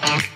Bye.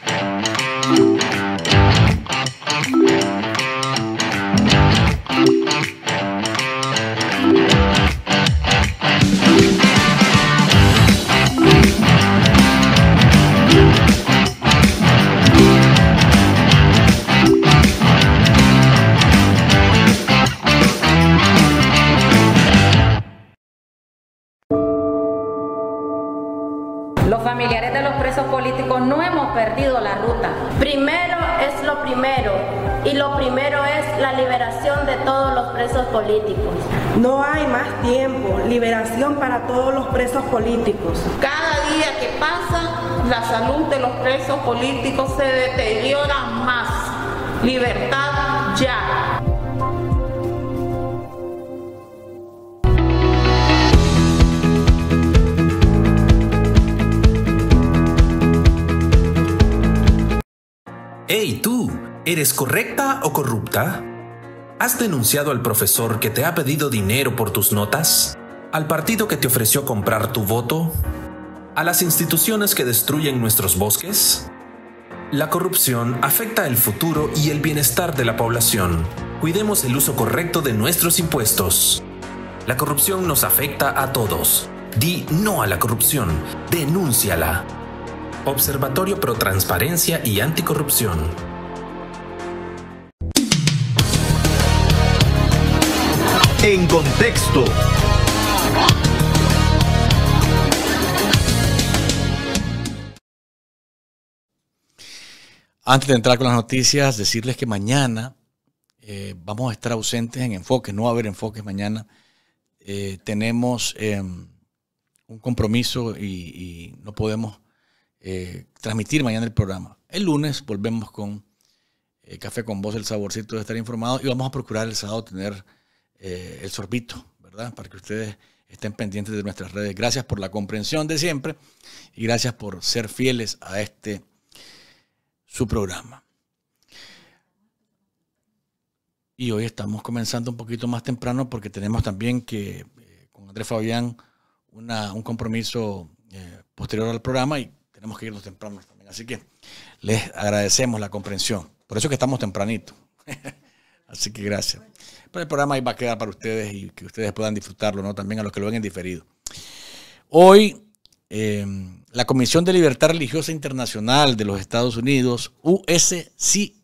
políticos. Cada día que pasa, la salud de los presos políticos se deteriora más. Libertad ya. Hey tú, ¿eres correcta o corrupta? ¿Has denunciado al profesor que te ha pedido dinero por tus notas? al partido que te ofreció comprar tu voto, a las instituciones que destruyen nuestros bosques. La corrupción afecta el futuro y el bienestar de la población. Cuidemos el uso correcto de nuestros impuestos. La corrupción nos afecta a todos. Di no a la corrupción. Denúnciala. Observatorio Pro Transparencia y Anticorrupción. En contexto. Antes de entrar con las noticias, decirles que mañana eh, vamos a estar ausentes en enfoque, no va a haber enfoques mañana. Eh, tenemos em, un compromiso y, no podemos eh, transmitir mañana el programa. El lunes volvemos con Café con vos, el saborcito de estar informado y vamos a procurar el sábado tener el sorbito, ¿verdad? Para que ustedes Estén pendientes de nuestras redes. Gracias por la comprensión de siempre y gracias por ser fieles a este su programa. Y hoy estamos comenzando un poquito más temprano porque tenemos también que eh, con Andrés Fabián un compromiso eh, posterior al programa y tenemos que irnos temprano también. Así que les agradecemos la comprensión. Por eso es que estamos tempranito. Así que gracias. Pero el programa ahí va a quedar para ustedes y que ustedes puedan disfrutarlo, ¿no? También a los que lo ven en diferido. Hoy, em, la Comisión de Libertad Religiosa Internacional de los Estados Unidos, USCI,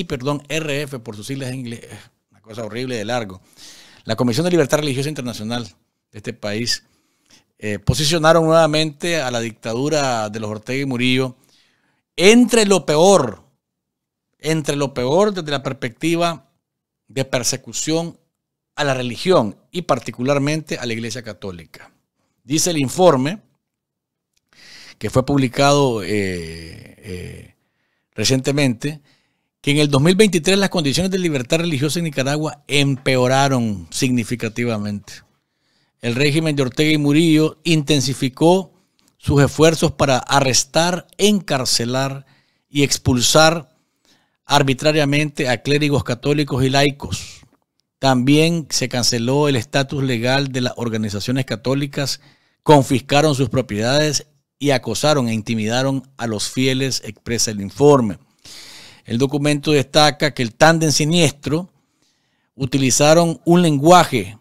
eh, perdón, RF por sus siglas en inglés, una cosa horrible de largo. La Comisión de Libertad Religiosa Internacional de este país eh, posicionaron nuevamente a la dictadura de los Ortega y Murillo entre lo peor entre lo peor desde la perspectiva de persecución a la religión y particularmente a la Iglesia Católica. Dice el informe que fue publicado eh, eh, recientemente, que en el 2023 las condiciones de libertad religiosa en Nicaragua empeoraron significativamente. El régimen de Ortega y Murillo intensificó sus esfuerzos para arrestar, encarcelar y expulsar arbitrariamente a clérigos católicos y laicos. También se canceló el estatus legal de las organizaciones católicas, confiscaron sus propiedades y acosaron e intimidaron a los fieles, expresa el informe. El documento destaca que el tándem siniestro utilizaron un lenguaje,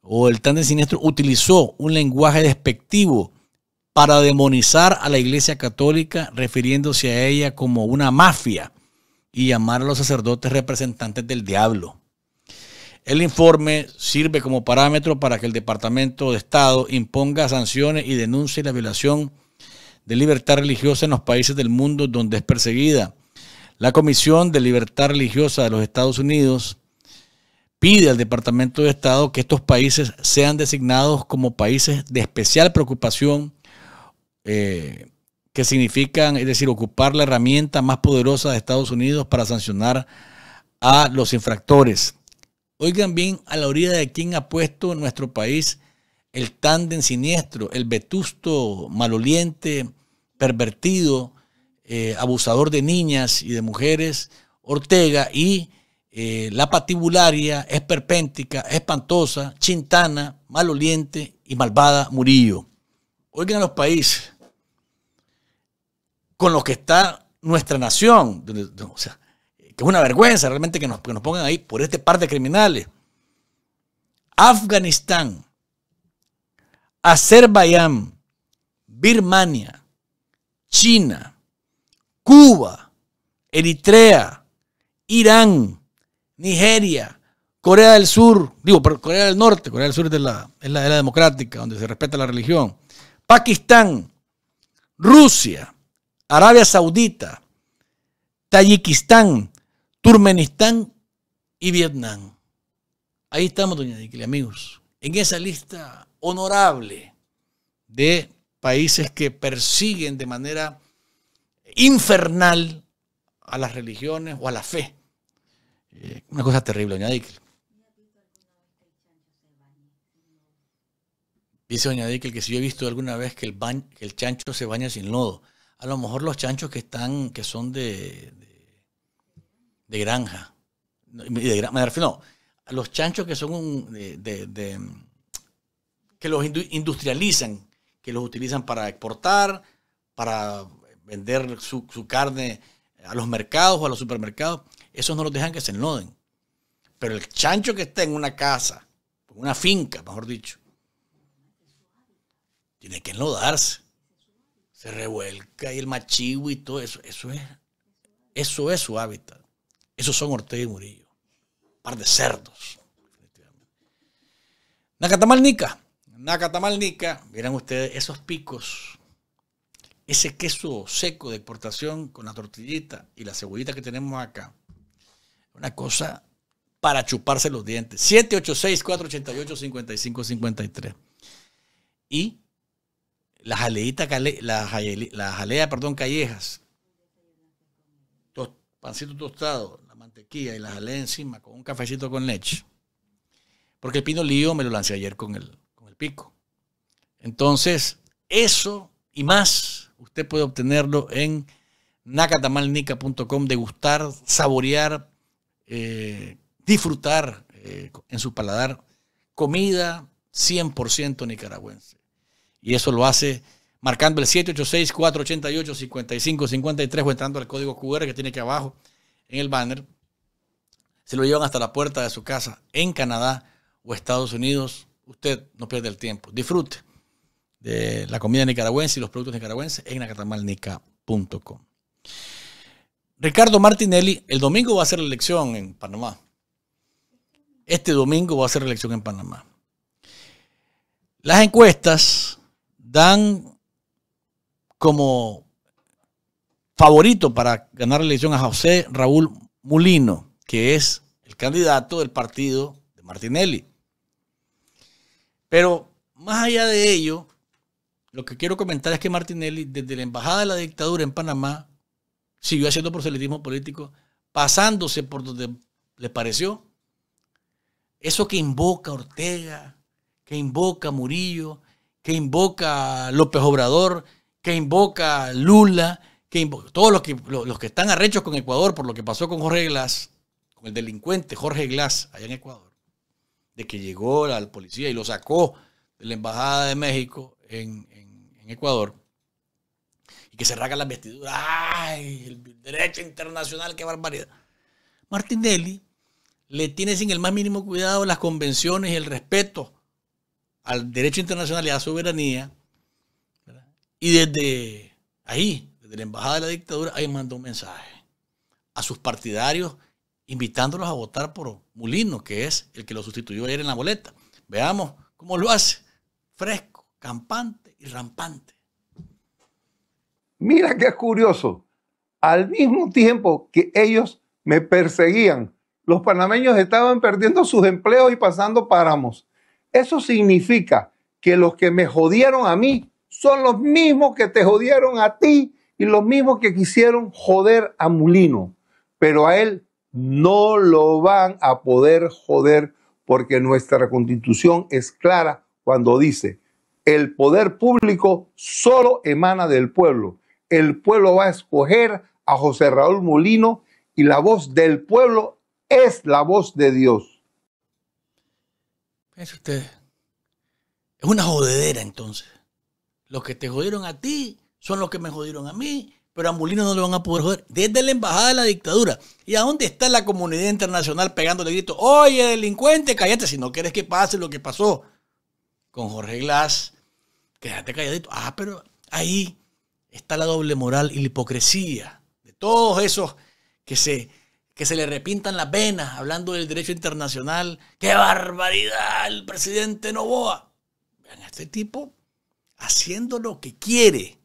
o el tándem siniestro utilizó un lenguaje despectivo para demonizar a la Iglesia Católica, refiriéndose a ella como una mafia y llamar a los sacerdotes representantes del diablo. El informe sirve como parámetro para que el Departamento de Estado imponga sanciones y denuncie la violación de libertad religiosa en los países del mundo donde es perseguida. La Comisión de Libertad Religiosa de los Estados Unidos pide al Departamento de Estado que estos países sean designados como países de especial preocupación eh, que significan, es decir, ocupar la herramienta más poderosa de Estados Unidos para sancionar a los infractores. Oigan bien a la orilla de quién ha puesto en nuestro país el tándem siniestro, el vetusto, maloliente, pervertido, eh, abusador de niñas y de mujeres, Ortega, y eh, la patibularia, esperpéntica, espantosa, chintana, maloliente y malvada Murillo. Oigan a los países con los que está nuestra nación. O sea, que es una vergüenza realmente que nos, pongan ahí por este par de criminales. Afganistán, Azerbaiyán, Birmania, China, Cuba, Eritrea, Irán, Nigeria, Corea del Sur, digo, pero Corea del Norte, Corea del Sur es, la, es la democrática, donde se respeta la religión, Pakistán, Rusia, Arabia Saudita, Tayikistán, Turmenistán y Vietnam. Ahí estamos, doña Dicle, amigos, en esa lista honorable de países que persiguen de manera infernal a las religiones o a la fe. Eh, una cosa terrible, doña Dickel. Dice doña Dickel que si yo he visto alguna vez que el chancho se baña sin lodo a lo mejor los chanchos que están, que son de, de, granja. De, no, los chanchos que son de, que los industrializan, que los utilizan para exportar, para vender su, carne a los mercados o a los supermercados, esos no los dejan que se enloden. Pero el chancho que está en una casa, una finca, mejor dicho, tiene que enlodarse se revuelca y el machivo y todo eso. Eso es, eso es su hábitat. Esos son Ortega y Murillo. Un par de cerdos. Nacatamalnica. Nacatamalnica. Miren ustedes esos picos. Ese queso seco de exportación con la tortillita y la cebollita que tenemos acá. Una cosa para chuparse los dientes. 786-488-5553. Y la jalea, perdón, callejas, pancito tostado, la mantequilla y la jalea encima con un cafecito con leche. Porque el pino lío me lo lancé ayer con el, el pico. Entonces, eso y más, usted puede obtenerlo en nacatamalnica.com, degustar, saborear, eh, disfrutar eh, en su paladar comida 100% nicaragüense. Y eso lo hace marcando el 786-488-5553 o entrando al código QR que tiene aquí abajo en el banner. Se lo llevan hasta la puerta de su casa en Canadá o Estados Unidos. Usted no pierde el tiempo. Disfrute de la comida nicaragüense y los productos nicaragüenses en nacatamalnica.com Ricardo Martinelli, el domingo va a ser la elección en Panamá. Este domingo va a ser la elección en Panamá. Las encuestas dan como favorito para ganar la elección a José Raúl Mulino, que es el candidato del partido de Martinelli. Pero más allá de ello, lo que quiero comentar es que Martinelli, desde la embajada de la dictadura en Panamá, siguió haciendo proselitismo político, pasándose por donde le pareció. Eso que invoca Ortega, que invoca Murillo, que invoca López Obrador, que invoca Lula, que invoca, todos los que, los que están arrechos con Ecuador por lo que pasó con Jorge Glass, con el delincuente Jorge Glass allá en Ecuador, de que llegó la, policía y lo sacó de la Embajada de México en, Ecuador y que se raga la vestidura. ¡Ay! El derecho internacional, qué barbaridad. Martinelli le tiene sin el más mínimo cuidado las convenciones y el respeto al derecho internacional y a la soberanía. Y desde ahí, desde la embajada de la dictadura, ahí mandó un mensaje a sus partidarios invitándolos a votar por Mulino, que es el que lo sustituyó ayer en la boleta. Veamos cómo lo hace. Fresco, campante y rampante. Mira qué curioso. Al mismo tiempo que ellos me perseguían, los panameños estaban perdiendo sus empleos y pasando páramos. Eso significa que los que me jodieron a mí son los mismos que te jodieron a ti y los mismos que quisieron joder a Mulino. Pero a él no lo van a poder joder porque nuestra constitución es clara cuando dice, el poder público solo emana del pueblo. El pueblo va a escoger a José Raúl Molino y la voz del pueblo es la voz de Dios es usted Es una jodedera entonces. Los que te jodieron a ti son los que me jodieron a mí, pero a Molina no le van a poder joder. Desde la embajada de la dictadura. ¿Y a dónde está la comunidad internacional pegándole gritos? Oye, delincuente, cállate si no quieres que pase lo que pasó con Jorge Glass. Quédate calladito. Ah, pero ahí está la doble moral y la hipocresía de todos esos que se que se le repintan las venas hablando del derecho internacional. ¡Qué barbaridad! El presidente Novoa. Vean, este tipo haciendo lo que quiere.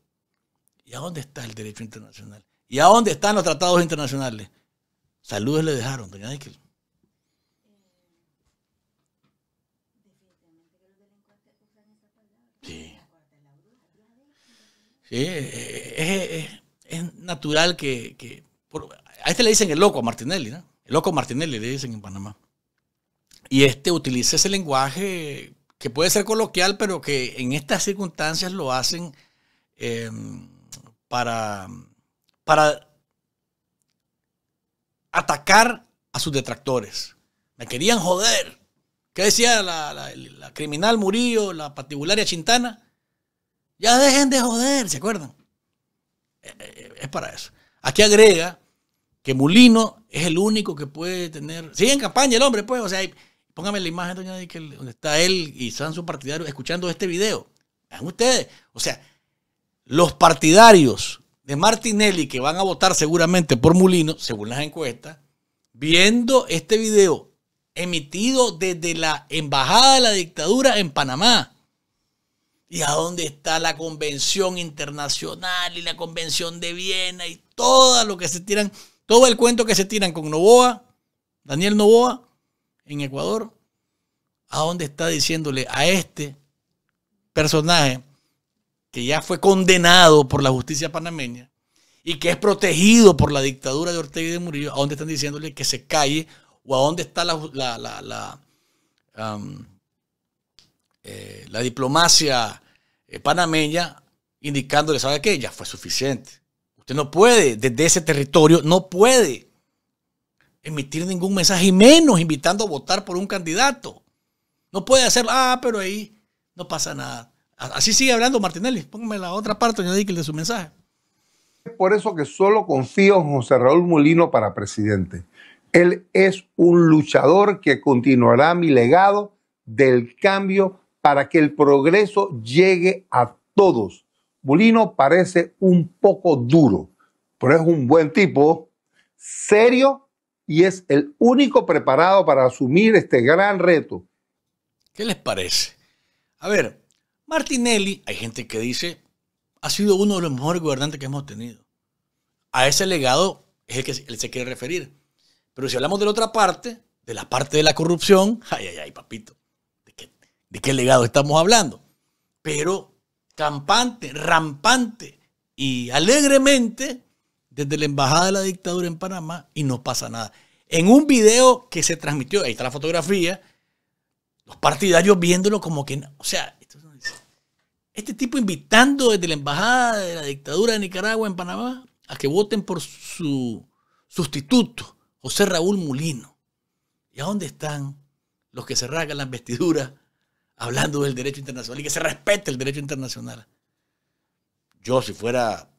¿Y a dónde está el derecho internacional? ¿Y a dónde están los tratados internacionales? Saludos le dejaron, doña Sí. sí eh, eh, eh, es, natural que, que a este le dicen el loco a Martinelli, ¿no? El loco Martinelli le dicen en Panamá. Y este utiliza ese lenguaje que puede ser coloquial, pero que en estas circunstancias lo hacen em, para, para atacar a sus detractores. Me querían joder. ¿Qué decía la, la criminal Murillo, la patibularia Chintana? Ya dejen de joder, ¿se acuerdan? Eh, eh, es para eso. Aquí agrega que Mulino es el único que puede tener. Sí, en campaña el hombre, pues. O sea, póngame la imagen, doña donde está él y son sus partidarios escuchando este video. Vean ustedes. O sea, los partidarios de Martinelli que van a votar seguramente por Mulino, según las encuestas, viendo este video emitido desde la Embajada de la Dictadura en Panamá. ¿Y a dónde está la Convención Internacional y la Convención de Viena y todo lo que se tiran? Todo el cuento que se tiran con Novoa, Daniel Novoa, en Ecuador, a dónde está diciéndole a este personaje que ya fue condenado por la justicia panameña y que es protegido por la dictadura de Ortega y de Murillo, a dónde están diciéndole que se calle o a dónde está la, eh, diplomacia eh, panameña indicándole, ¿sabe qué? Ya fue suficiente. Usted no puede, desde ese territorio, no puede emitir ningún mensaje, y menos invitando a votar por un candidato. No puede hacer, Ah, pero ahí no pasa nada. Así sigue hablando Martinelli. Póngame la otra parte, el de su mensaje. Es por eso que solo confío en José Raúl Molino para presidente. Él es un luchador que continuará mi legado del cambio para que el progreso llegue a todos Bulino parece un poco duro, pero es un buen tipo, serio y es el único preparado para asumir este gran reto. ¿Qué les parece? A ver, Martinelli, hay gente que dice, ha sido uno de los mejores gobernantes que hemos tenido. A ese legado es el que él se quiere referir. Pero si hablamos de la otra parte, de la parte de la corrupción, ay, ay, ay, papito, ¿de qué, de qué legado estamos hablando? Pero campante, rampante y alegremente desde la Embajada de la Dictadura en Panamá y no pasa nada. En un video que se transmitió, ahí está la fotografía, los partidarios viéndolo como que, o sea, este tipo invitando desde la Embajada de la Dictadura de Nicaragua en Panamá a que voten por su sustituto, José Raúl Mulino. ¿Y a dónde están los que se rasgan las vestiduras hablando del derecho internacional y que se respete el derecho internacional. Yo, si fuera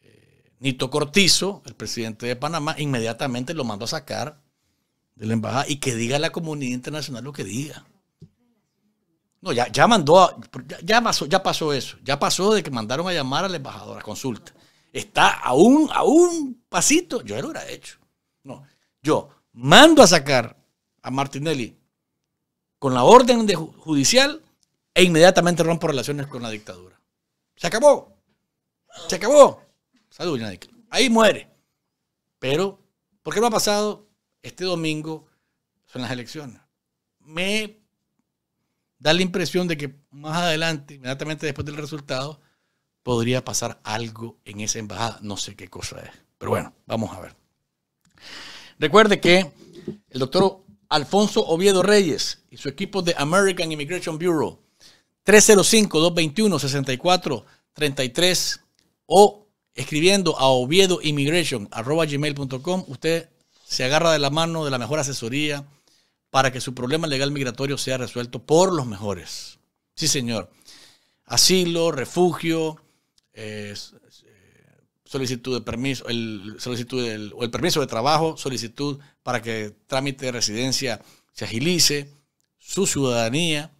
eh, Nito Cortizo, el presidente de Panamá, inmediatamente lo mando a sacar de la embajada y que diga a la comunidad internacional lo que diga. No, ya, ya mandó, ya, pasó, eso, ya pasó de que mandaron a llamar a la embajadora, consulta. Está a un, a un pasito, yo lo hubiera hecho. No, yo mando a sacar a Martinelli con la orden judicial e inmediatamente rompo relaciones con la dictadura. Se acabó. Se acabó. Salud, Ahí muere. Pero, ¿por qué no ha pasado? Este domingo son las elecciones. Me da la impresión de que más adelante, inmediatamente después del resultado, podría pasar algo en esa embajada. No sé qué cosa es. Pero bueno, vamos a ver. Recuerde que el doctor Alfonso Oviedo Reyes y su equipo de American Immigration Bureau. 305-221-6433 o escribiendo a gmail.com. Usted se agarra de la mano de la mejor asesoría para que su problema legal migratorio sea resuelto por los mejores. Sí, señor. Asilo, refugio, eh, solicitud de permiso, el, solicitud el permiso de trabajo, solicitud para que trámite de residencia se agilice, su ciudadanía,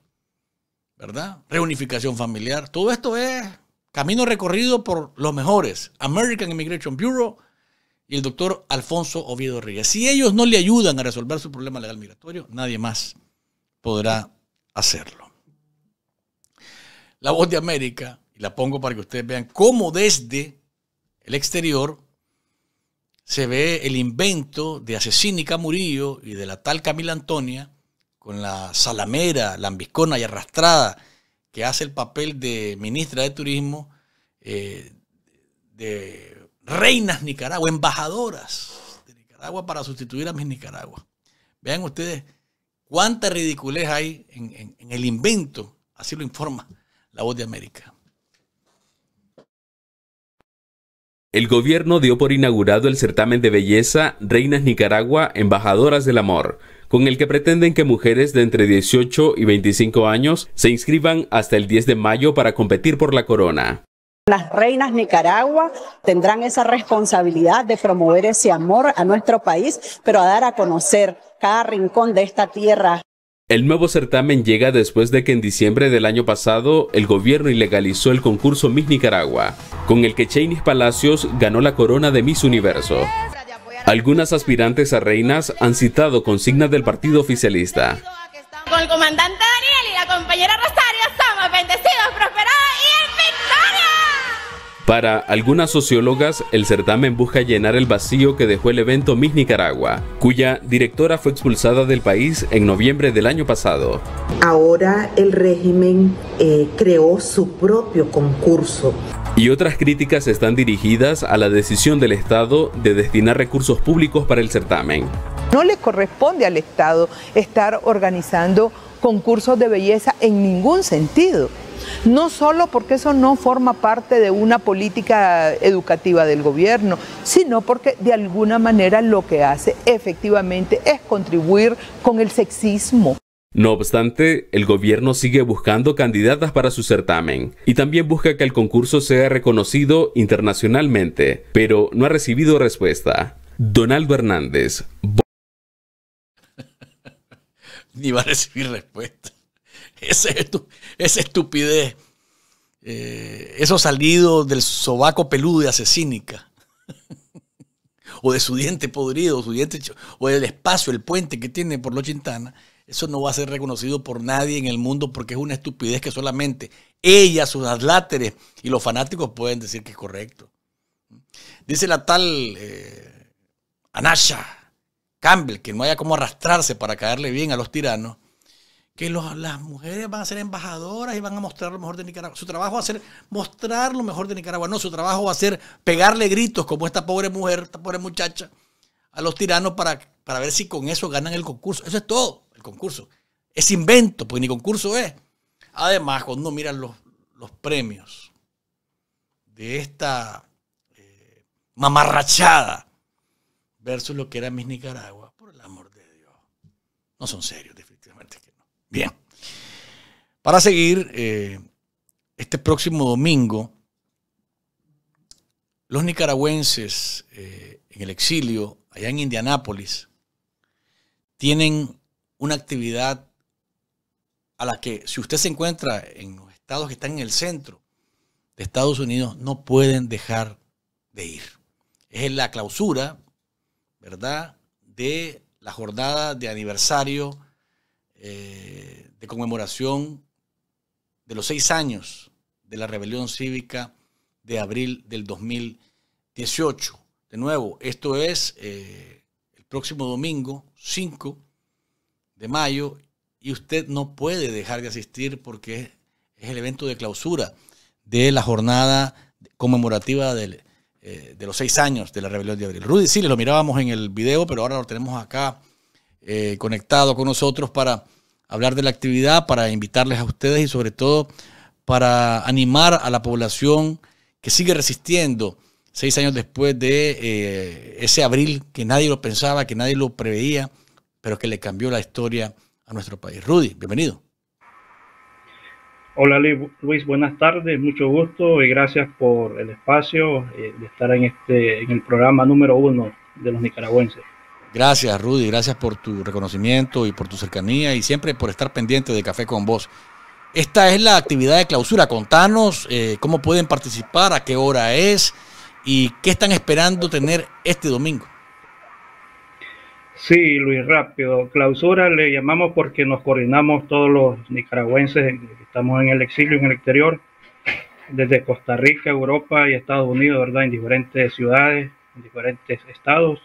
¿verdad? Reunificación familiar. Todo esto es camino recorrido por los mejores, American Immigration Bureau y el doctor Alfonso Oviedo Reyes. Si ellos no le ayudan a resolver su problema legal migratorio, nadie más podrá hacerlo. La voz de América, y la pongo para que ustedes vean cómo desde el exterior, se ve el invento de Asesínica Murillo y de la tal Camila Antonia, con la salamera, lambiscona y arrastrada, que hace el papel de ministra de Turismo, eh, de reinas Nicaragua, embajadoras de Nicaragua para sustituir a mis Nicaragua. Vean ustedes cuánta ridiculez hay en el invento, así lo informa la voz de América. El gobierno dio por inaugurado el certamen de belleza Reinas Nicaragua, Embajadoras del Amor, con el que pretenden que mujeres de entre 18 y 25 años se inscriban hasta el 10 de mayo para competir por la corona. Las reinas Nicaragua tendrán esa responsabilidad de promover ese amor a nuestro país, pero a dar a conocer cada rincón de esta tierra el nuevo certamen llega después de que en diciembre del año pasado el gobierno ilegalizó el concurso Miss Nicaragua, con el que Cheney Palacios ganó la corona de Miss Universo. Algunas aspirantes a reinas han citado consignas del partido oficialista. Con el comandante Daniel y la compañera Rosario somos bendecidos, prosperamos. Para algunas sociólogas, el certamen busca llenar el vacío que dejó el evento Miss Nicaragua, cuya directora fue expulsada del país en noviembre del año pasado. Ahora el régimen eh, creó su propio concurso y otras críticas están dirigidas a la decisión del Estado de destinar recursos públicos para el certamen. No le corresponde al Estado estar organizando concursos de belleza en ningún sentido. No solo porque eso no forma parte de una política educativa del gobierno, sino porque de alguna manera lo que hace efectivamente es contribuir con el sexismo. No obstante, el gobierno sigue buscando candidatas para su certamen y también busca que el concurso sea reconocido internacionalmente, pero no ha recibido respuesta. Donaldo Hernández ni va a recibir respuesta. es esa estupidez, eh, eso salido del sobaco peludo de asesínica, o de su diente podrido, su diente, o del espacio, el puente que tiene por los Chintana, eso no va a ser reconocido por nadie en el mundo porque es una estupidez que solamente ella, sus adláteres y los fanáticos pueden decir que es correcto. Dice la tal eh, Anasha, Campbell, que no haya como arrastrarse para caerle bien a los tiranos, que las mujeres van a ser embajadoras y van a mostrar lo mejor de Nicaragua. Su trabajo va a ser mostrar lo mejor de Nicaragua. No, su trabajo va a ser pegarle gritos como esta pobre mujer, esta pobre muchacha, a los tiranos para, para ver si con eso ganan el concurso. Eso es todo, el concurso. Es invento, pues ni concurso es. Además, cuando uno los, premios de esta eh, mamarrachada versus lo que era mis Nicaragua, por el amor de Dios. No son serios, definitivamente que no. Bien. Para seguir, eh, este próximo domingo, los nicaragüenses eh, en el exilio, allá en Indianápolis, tienen una actividad a la que si usted se encuentra en los estados que están en el centro de Estados Unidos, no pueden dejar de ir. Es la clausura ¿verdad? De la jornada de aniversario, eh, de conmemoración de los seis años de la rebelión cívica de abril del 2018. De nuevo, esto es eh, el próximo domingo 5 de mayo y usted no puede dejar de asistir porque es el evento de clausura de la jornada conmemorativa del eh, de los seis años de la rebelión de abril. Rudy sí, lo mirábamos en el video, pero ahora lo tenemos acá eh, conectado con nosotros para hablar de la actividad, para invitarles a ustedes y sobre todo para animar a la población que sigue resistiendo seis años después de eh, ese abril que nadie lo pensaba, que nadie lo preveía, pero que le cambió la historia a nuestro país. Rudy, bienvenido. Hola Luis, buenas tardes, mucho gusto y gracias por el espacio eh, de estar en, este, en el programa número uno de los nicaragüenses. Gracias Rudy, gracias por tu reconocimiento y por tu cercanía y siempre por estar pendiente de Café con Vos. Esta es la actividad de clausura, contanos eh, cómo pueden participar, a qué hora es y qué están esperando tener este domingo. Sí, Luis, rápido. Clausura le llamamos porque nos coordinamos todos los nicaragüenses que estamos en el exilio, en el exterior, desde Costa Rica, Europa y Estados Unidos, ¿verdad? En diferentes ciudades, en diferentes estados.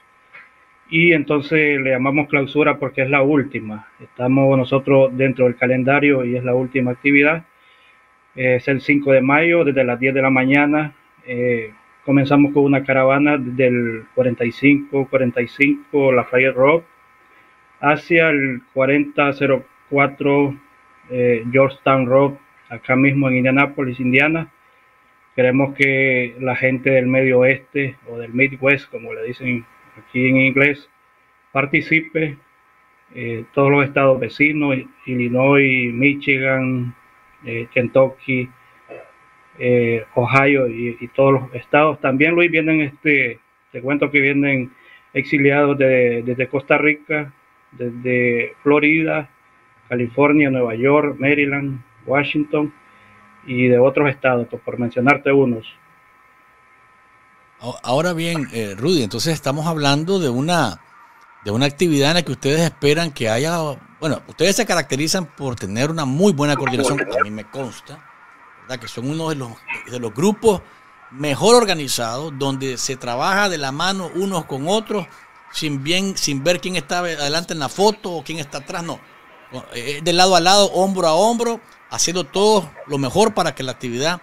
Y entonces le llamamos clausura porque es la última. Estamos nosotros dentro del calendario y es la última actividad. Es el 5 de mayo, desde las 10 de la mañana. Eh, comenzamos con una caravana del 45, 45 Lafayette Rock hacia el 4004 eh, Georgetown Rock, acá mismo en Indianápolis, Indiana. Queremos que la gente del medio oeste o del Midwest, como le dicen aquí en inglés, participe. Eh, todos los estados vecinos, Illinois, Michigan, eh, Kentucky, eh, Ohio y, todos los estados. También, Luis, vienen, este, te cuento que vienen exiliados desde Costa Rica, desde Florida, California, Nueva York, Maryland, Washington y de otros estados, pues, por mencionarte unos. Ahora bien, eh, Rudy, entonces estamos hablando de una, de una actividad en la que ustedes esperan que haya, bueno, ustedes se caracterizan por tener una muy buena coordinación, a mí me consta, que son uno de los, de los grupos mejor organizados, donde se trabaja de la mano unos con otros, sin, bien, sin ver quién está adelante en la foto o quién está atrás, no. Eh, de lado a lado, hombro a hombro, haciendo todo lo mejor para que la actividad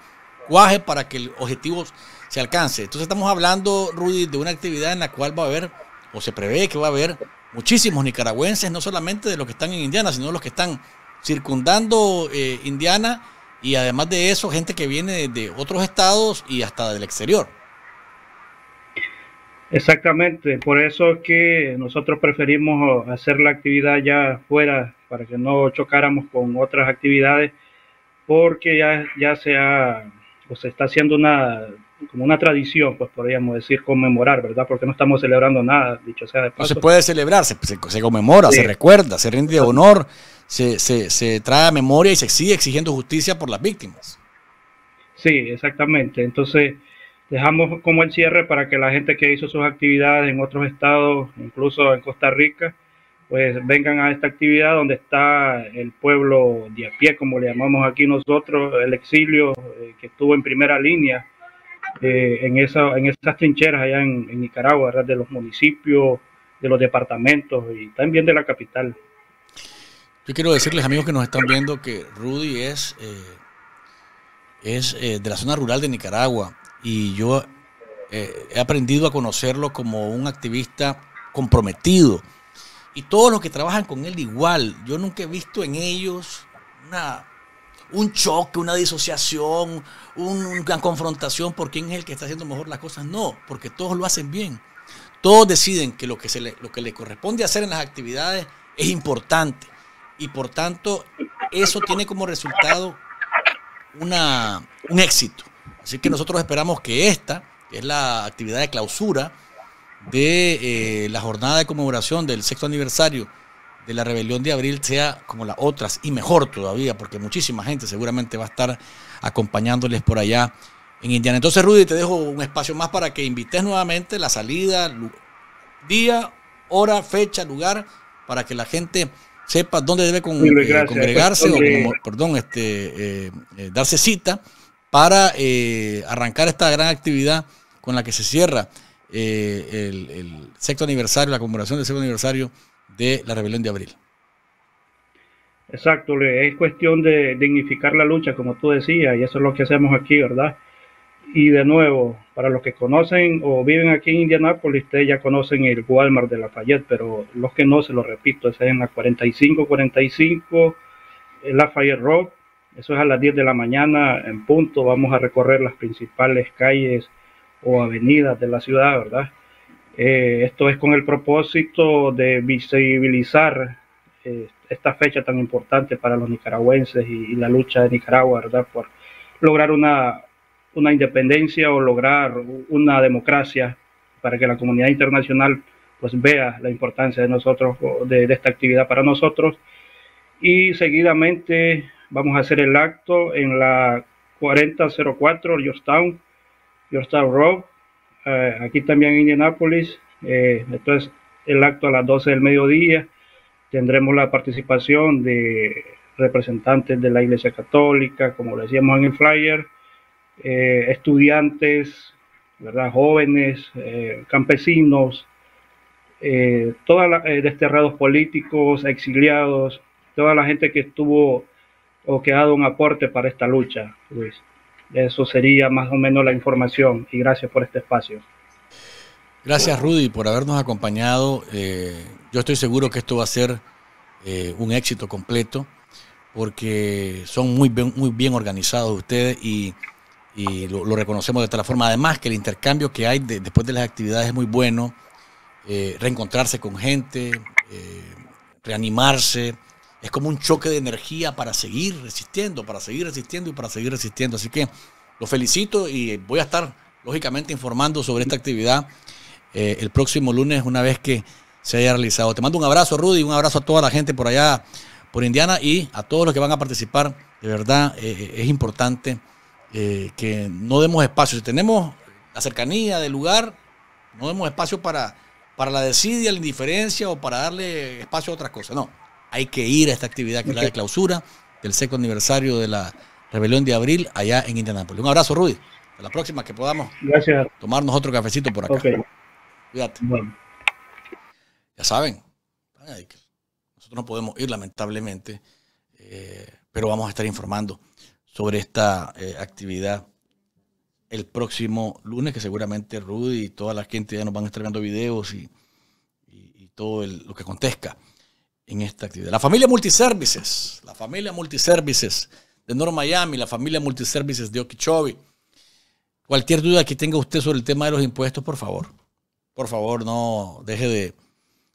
cuaje, para que el objetivo se alcance. Entonces estamos hablando, Rudy, de una actividad en la cual va a haber, o se prevé que va a haber, muchísimos nicaragüenses, no solamente de los que están en Indiana, sino de los que están circundando eh, Indiana y además de eso, gente que viene de otros estados y hasta del exterior. Exactamente, por eso es que nosotros preferimos hacer la actividad ya fuera para que no chocáramos con otras actividades, porque ya, ya se, está haciendo una, como una tradición, pues podríamos decir conmemorar, ¿verdad? Porque no estamos celebrando nada, dicho sea de paso. No se puede celebrar, se, conmemora, se recuerda, se rinde honor se, trae a memoria y se sigue exigiendo justicia por las víctimas. Sí, exactamente. Entonces, dejamos como el cierre para que la gente que hizo sus actividades en otros estados, incluso en Costa Rica, pues vengan a esta actividad donde está el pueblo de a pie, como le llamamos aquí nosotros, el exilio eh, que estuvo en primera línea eh, en, esa, en esas trincheras allá en, Nicaragua, de los municipios, de los departamentos y también de la capital. Yo quiero decirles, amigos que nos están viendo, que Rudy es, eh, es eh, de la zona rural de Nicaragua y yo eh, he aprendido a conocerlo como un activista comprometido. Y todos los que trabajan con él igual, yo nunca he visto en ellos un choque, una disociación, una confrontación por quién es el que está haciendo mejor las cosas. No, porque todos lo hacen bien. Todos deciden que lo que, se lo que le corresponde hacer en las actividades es importante y por tanto eso tiene como resultado una, un éxito. Así que nosotros esperamos que esta, que es la actividad de clausura de eh, la jornada de conmemoración del sexto aniversario de la rebelión de abril, sea como las otras y mejor todavía, porque muchísima gente seguramente va a estar acompañándoles por allá en Indiana. Entonces, Rudy, te dejo un espacio más para que invites nuevamente la salida, día, hora, fecha, lugar, para que la gente sepa dónde debe eh, congregarse pues, o perdón, este, eh, eh, darse cita para arrancar esta gran actividad con la que se cierra el, el, sexto aniversario, la conmemoración del sexto aniversario de la rebelión de abril. Exacto, es cuestión de dignificar la lucha, como tú decías, y eso es lo que hacemos aquí, ¿verdad? Y de nuevo, para los que conocen o viven aquí en Indianápolis, ustedes ya conocen el Walmart de Lafayette, pero los que no, se lo repito, es en la 4545 eh, Lafayette Road. Eso es a las 10 de la mañana en punto. Vamos a recorrer las principales calles o avenidas de la ciudad, ¿verdad? Eh, esto es con el propósito de visibilizar eh, esta fecha tan importante para los nicaragüenses y la lucha de Nicaragua, ¿verdad? Por lograr una una independencia o lograr una democracia para que la comunidad internacional pues vea la importancia de nosotros, de, esta actividad para nosotros. Y seguidamente vamos a hacer el acto en la 4004 Georgetown, Georgetown Road, eh, aquí también en Indianápolis. Eh, entonces, el acto a las 12 del mediodía. Tendremos la participación de representantes de la Iglesia Católica, como lo decíamos en el flyer, eh, estudiantes, jóvenes, eh, campesinos, eh, todos eh, desterrados políticos, exiliados, toda la gente que estuvo o que ha dado un aporte para esta lucha, Luis. Eso sería más o menos la información y gracias por este espacio. Gracias Rudy por habernos acompañado. yo estoy seguro que esto va a ser un éxito completo porque son muy bien organizados ustedes y y lo, reconocemos de tal forma. Además que el intercambio que hay después de las actividades es muy bueno, eh, reencontrarse con gente, eh, reanimarse, es como un choque de energía para seguir resistiendo, para seguir resistiendo y para seguir resistiendo. Así que lo felicito y voy a estar lógicamente informando sobre esta actividad eh, el próximo lunes una vez que se haya realizado. Te mando un abrazo Rudy, un abrazo a toda la gente por allá, por Indiana y a todos los que van a participar. De verdad es importante eh, que no demos espacio. Si tenemos la cercanía del lugar, no demos espacio para, para la desidia, la indiferencia o para darle espacio a otras cosas. No, hay que ir a esta actividad que es la de clausura del sexto aniversario de la rebelión de abril allá en Indianápolis. Un abrazo, Rudy. Hasta la próxima que podamos tomarnos otro cafecito por acá. Cuídate. Ya saben, nosotros no podemos ir lamentablemente, eh, pero vamos a estar informando sobre esta eh, actividad el próximo lunes, que seguramente Rudy y toda la gente ya nos van a videos y, todo lo que acontezca en esta actividad. La familia Multiservices, la familia Multiservices de North Miami, la familia Multiservices de Okeechobee. Cualquier duda que tenga usted sobre el tema de los impuestos, por favor, por favor no deje de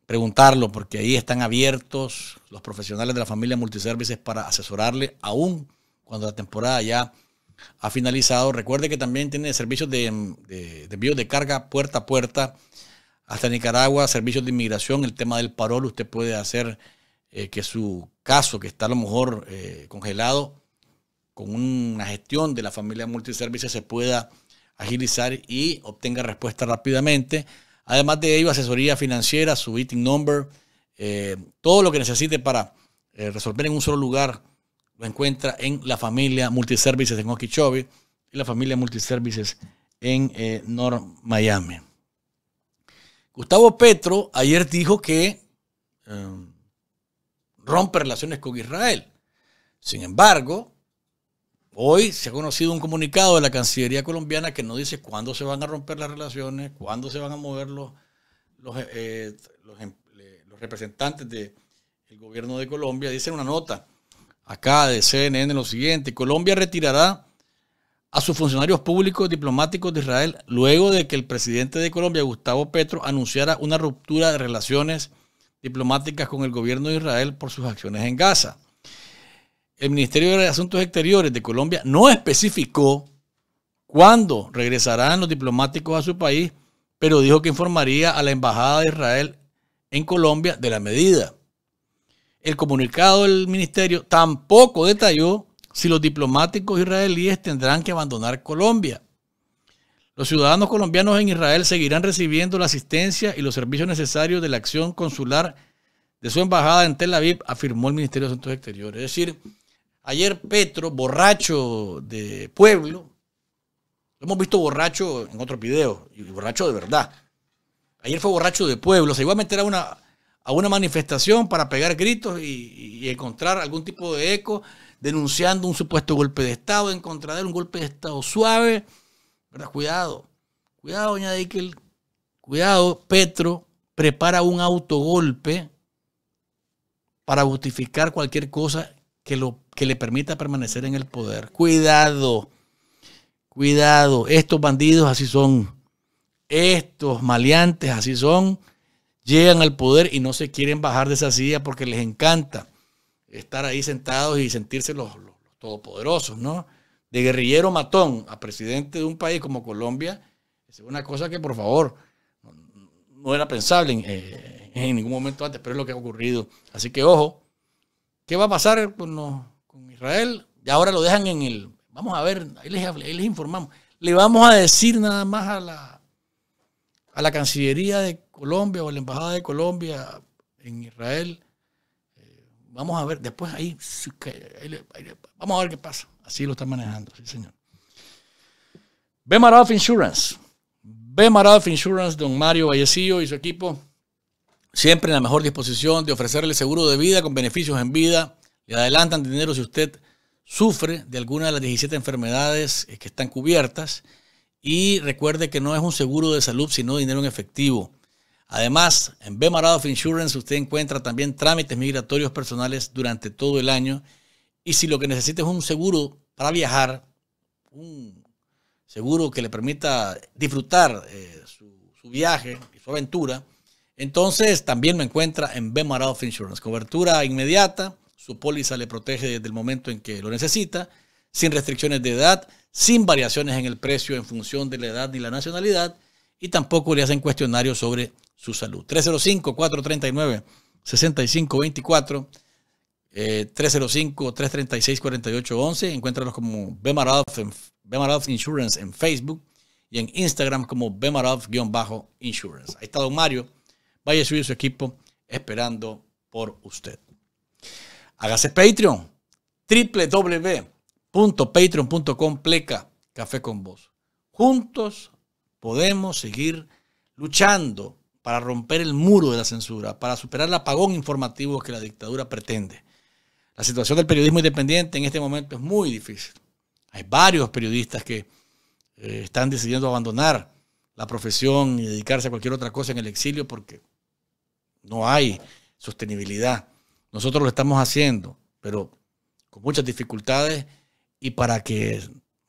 preguntarlo, porque ahí están abiertos los profesionales de la familia Multiservices para asesorarle aún cuando la temporada ya ha finalizado. Recuerde que también tiene servicios de, de envío de carga puerta a puerta hasta Nicaragua, servicios de inmigración, el tema del parol, usted puede hacer eh, que su caso, que está a lo mejor eh, congelado, con una gestión de la familia multiservices, se pueda agilizar y obtenga respuesta rápidamente. Además de ello, asesoría financiera, su ITIN number, eh, todo lo que necesite para resolver en un solo lugar lo encuentra en la familia Multiservices en Okeechobee y la familia Multiservices en eh, North Miami. Gustavo Petro ayer dijo que em, rompe relaciones con Israel. Sin embargo, hoy se ha conocido un comunicado de la Cancillería colombiana que no dice cuándo se van a romper las relaciones, cuándo se van a mover los, eh, em, representantes del gobierno de Colombia. Dice una nota acá de CNN lo siguiente. Colombia retirará a sus funcionarios públicos diplomáticos de Israel luego de que el presidente de Colombia, Gustavo Petro, anunciara una ruptura de relaciones diplomáticas con el gobierno de Israel por sus acciones en Gaza. El Ministerio de Asuntos Exteriores de Colombia no especificó cuándo regresarán los diplomáticos a su país, pero dijo que informaría a la Embajada de Israel en Colombia de la medida. El comunicado del ministerio tampoco detalló si los diplomáticos israelíes tendrán que abandonar Colombia. Los ciudadanos colombianos en Israel seguirán recibiendo la asistencia y los servicios necesarios de la acción consular de su embajada en Tel Aviv, afirmó el Ministerio de Asuntos Exteriores. Es decir, ayer Petro, borracho de pueblo, lo hemos visto borracho en otro video, y borracho de verdad. Ayer fue borracho de pueblo, se iba a meter a una, a una manifestación para pegar gritos y, encontrar algún tipo de eco, denunciando un supuesto golpe de Estado, en contra de un golpe de Estado suave. ¿verdad? Cuidado, cuidado, doña el cuidado, Petro prepara un autogolpe para justificar cualquier cosa que, lo, que le permita permanecer en el poder. Cuidado, cuidado, estos bandidos así son, estos maleantes así son llegan al poder y no se quieren bajar de esa silla porque les encanta estar ahí sentados y sentirse los, todopoderosos, ¿no? De guerrillero matón a presidente de un país como Colombia, es una cosa que por favor no era pensable eh, en, ningún momento antes, pero es lo que ha ocurrido. Así que ojo, ¿qué va a pasar con, con Israel? Y ahora lo dejan en el... Vamos a ver, ahí les informamos. Le vamos a decir nada más a la, a la Cancillería de Colombia o a la Embajada de Colombia en Israel. Eh, vamos a ver, después ahí, vamos a ver qué pasa. Así lo están manejando, sí señor. Bemaroff Insurance. Bemaroff Insurance, don Mario Vallecillo y su equipo, siempre en la mejor disposición de ofrecerle seguro de vida con beneficios en vida. Le adelantan dinero si usted sufre de alguna de las 17 enfermedades eh, que están cubiertas. Y recuerde que no es un seguro de salud, sino dinero en efectivo. Además, en B Insurance usted encuentra también trámites migratorios personales durante todo el año. Y si lo que necesita es un seguro para viajar, un seguro que le permita disfrutar eh, su, viaje y su aventura, entonces también lo encuentra en B Insurance. Cobertura inmediata, su póliza le protege desde el momento en que lo necesita, sin restricciones de edad sin variaciones en el precio en función de la edad ni la nacionalidad, y tampoco le hacen cuestionarios sobre su salud. 305-439-6524, 305-336-4811, eh, encuéntralos como Bemaralf Insurance en Facebook y en Instagram como bemaralf insurance Ahí está don Mario, vaya a subir su equipo esperando por usted. Hágase Patreon, www patreon.com pleca café con vos. Juntos podemos seguir luchando para romper el muro de la censura, para superar el apagón informativo que la dictadura pretende. La situación del periodismo independiente en este momento es muy difícil. Hay varios periodistas que eh, están decidiendo abandonar la profesión y dedicarse a cualquier otra cosa en el exilio porque no hay sostenibilidad. Nosotros lo estamos haciendo, pero con muchas dificultades y para que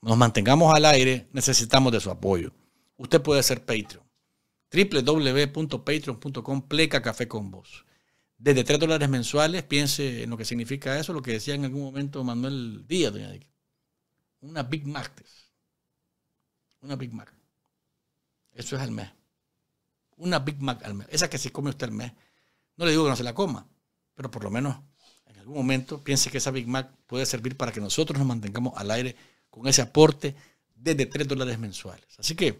nos mantengamos al aire, necesitamos de su apoyo. Usted puede ser Patreon. www.patreon.com pleca café con vos. Desde 3 dólares mensuales, piense en lo que significa eso, lo que decía en algún momento Manuel Díaz, doña Dick. Una Big Mac. Una Big Mac. Eso es al mes. Una Big Mac al mes. Esa que se come usted al mes. No le digo que no se la coma, pero por lo menos algún momento piense que esa Big Mac puede servir para que nosotros nos mantengamos al aire con ese aporte desde tres dólares mensuales. Así que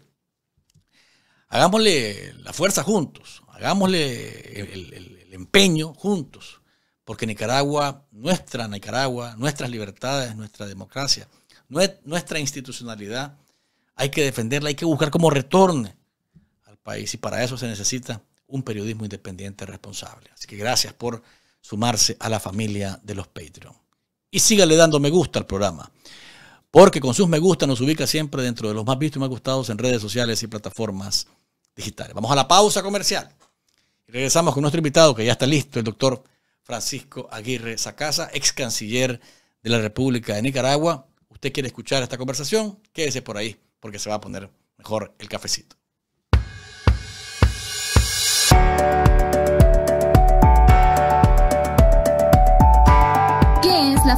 hagámosle la fuerza juntos, hagámosle el, empeño juntos, porque Nicaragua, nuestra Nicaragua, nuestras libertades, nuestra democracia, nuestra institucionalidad, hay que defenderla, hay que buscar cómo retorne al país y para eso se necesita un periodismo independiente responsable. Así que gracias por sumarse a la familia de los Patreon. Y sígale dando me gusta al programa, porque con sus me gusta nos ubica siempre dentro de los más vistos y más gustados en redes sociales y plataformas digitales. Vamos a la pausa comercial. Y regresamos con nuestro invitado que ya está listo, el doctor Francisco Aguirre Sacasa, ex canciller de la República de Nicaragua. Usted quiere escuchar esta conversación, quédese por ahí porque se va a poner mejor el cafecito.